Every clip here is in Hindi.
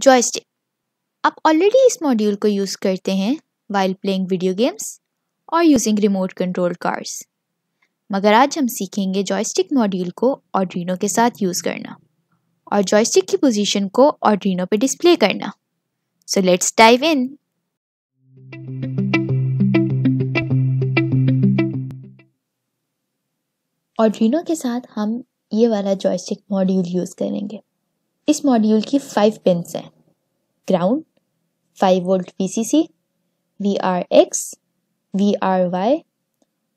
जॉयस्टिक आप ऑलरेडी इस मॉड्यूल को यूज़ करते हैं वाइल प्लेइंग वीडियो गेम्स और यूजिंग रिमोट कंट्रोल कार्स मगर आज हम सीखेंगे जॉयस्टिक मॉड्यूल को ऑड्रीनो के साथ यूज़ करना और जॉयस्टिक की पोजीशन को ऑड्रीनो पे डिस्प्ले करना सो लेट्स डाइव इन ऑड्रीनो के साथ हम ये वाला जॉयस्टिक मॉड्यूल यूज़ करेंगे इस मॉड्यूल की फाइव पिन्स हैं ground five volt VCC R Y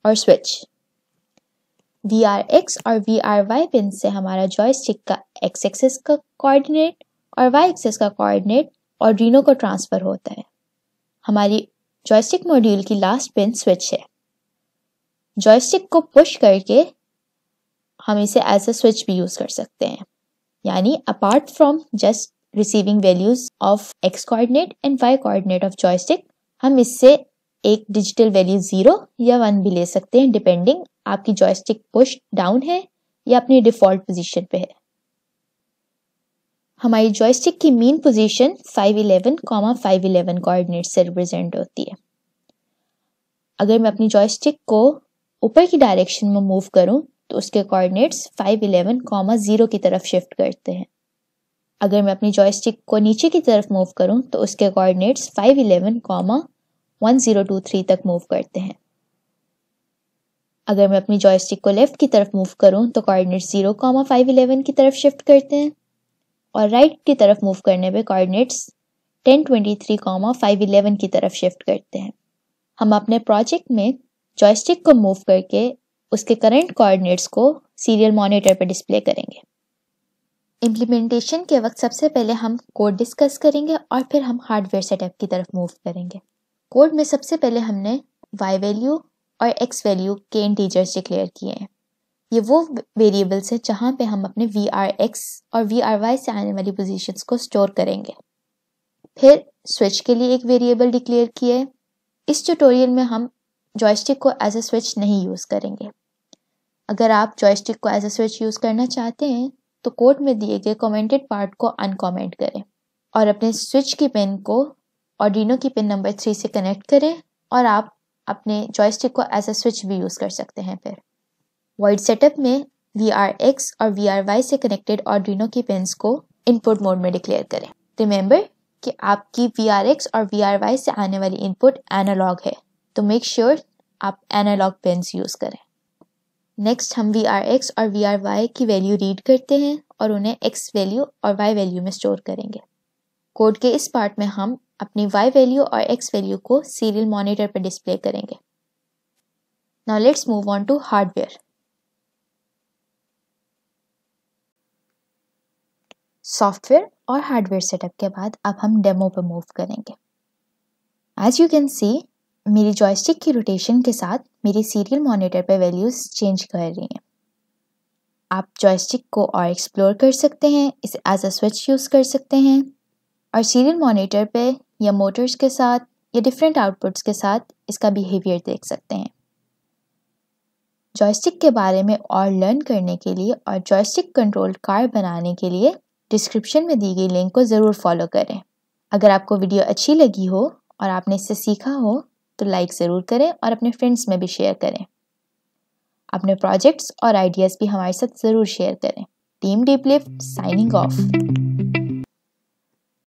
और स्विच एक्स और वाई पिन से हमारा जॉयस्टिक का एक्स एक्सेस का कोऑर्डिनेट और वाई एक्सेस का कोऑर्डिनेट रीनो को ट्रांसफ़र होता है हमारी जॉयस्टिक मॉड्यूल की लास्ट पिन स्विच है जॉयस्टिक को पुश करके हम इसे एज अ स्विच भी यूज़ कर सकते हैं यानी apart from just receiving values of X coordinate and Y coordinate of joystick हम इससे एक डिजिटल वैल्यू जीरो या वन भी ले सकते हैं डिपेंडिंग आपकी जॉयस्टिक पुश डाउन है या अपनी डिफॉल्ट पोजीशन पे है हमारी जॉयस्टिक की मेन पोजीशन 511, 511 कोऑर्डिनेट से रिप्रेजेंट होती है अगर मैं अपनी जॉयस्टिक को ऊपर की डायरेक्शन में मूव करूं तो उसके coordinates five eleven comma zero की तरफ शिफ्ट करते हैं अगर मैं अपनी जॉयस्टिक को नीचे की तरफ मूव करूं तो उसके coordinates five eleven comma one zero two three तक मूव करते हैं अगर मैं अपनी जॉयस्टिक को लेफ़्ट की तरफ मूव करूं तो coordinates zero comma five eleven की तरफ शिफ्ट करते हैं और राइट right की तरफ मूव करने पे coordinates ten twenty three comma five eleven की तरफ शिफ्ट करते हैं हम अपने प्रोजेक्ट में जॉयस्टिक को मूव करके उसके करंट कोऑर्डिनेट्स को सीरियल मॉनिटर पर डिस्प्ले करेंगे इम्प्लीमेंटेशन के वक्त सबसे पहले हम कोड डिस्कस करेंगे और फिर हम हार्डवेयर सेटअप की तरफ मूव करेंगे कोड में सबसे पहले हमने वाई वैल्यू और एक्स वैल्यू के इंटीजर्स डिक्लेयर किए हैं ये वो वेरिएबल्स हैं जहाँ पे हम अपने वी आर एक्स और वी आर वाई से आने वाली पोजीशंस को स्टोर करेंगे फिर स्विच के लिए एक वेरिएबल डिक्लेयर किए इस ट्यूटोरियल में हम जॉयस्टिक को एज अ स्विच नहीं यूज़ करेंगे अगर आप जॉयस्टिक को एज ए स्विच यूज़ करना चाहते हैं तो कोड में दिए गए कमेंटेड पार्ट को अनकमेंट करें और अपने स्विच की पिन को ऑडिनो की पिन नंबर थ्री से कनेक्ट करें और आप अपने जॉयस्टिक को एज ए स्विच भी यूज़ कर सकते हैं फिर वर्ड सेटअप में वी आर एक्स और वी आर वाई से कनेक्टेड ऑडिनो की पिन को इनपुट मोड में डिक्लेयर करें रिमेंबर कि आपकी वी आर एक्स और वी आर वाई से आने वाली इनपुट एनालॉग है तो मेक श्योर sure आप एनालॉग पिन्स यूज़ करें नेक्स्ट हम वी आर एक्स और वी आर वाई की वैल्यू रीड करते हैं और उन्हें एक्स वैल्यू और वाई वैल्यू में स्टोर करेंगे कोड के इस पार्ट में हम अपनी वाई वैल्यू और एक्स वैल्यू को सीरियल मॉनिटर पर डिस्प्ले करेंगे now let's move on to hardware software और हार्डवेयर सेटअप के बाद अब हम डेमो पर मूव करेंगे एज यू कैन सी मेरी जॉयस्टिक की रोटेशन के साथ मेरी सीरियल मॉनिटर पर वैल्यूज़ चेंज कर रही हैं आप जॉयस्टिक को और एक्सप्लोर कर सकते हैं इसे एज अ स्विच यूज़ कर सकते हैं और सीरियल मॉनिटर पे या मोटर्स के साथ या डिफरेंट आउटपुट्स के साथ इसका बिहेवियर देख सकते हैं जॉयस्टिक के बारे में और लर्न करने के लिए और जॉयस्टिक कंट्रोल कार बनाने के लिए डिस्क्रिप्शन में दी गई लिंक को ज़रूर फॉलो करें अगर आपको वीडियो अच्छी लगी हो और आपने इससे सीखा हो तो लाइक ज़रूर करें और अपने फ्रेंड्स में भी शेयर करें अपने प्रोजेक्ट्स और आइडियाज़ भी हमारे साथ ज़रूर शेयर करें team deep lift signing of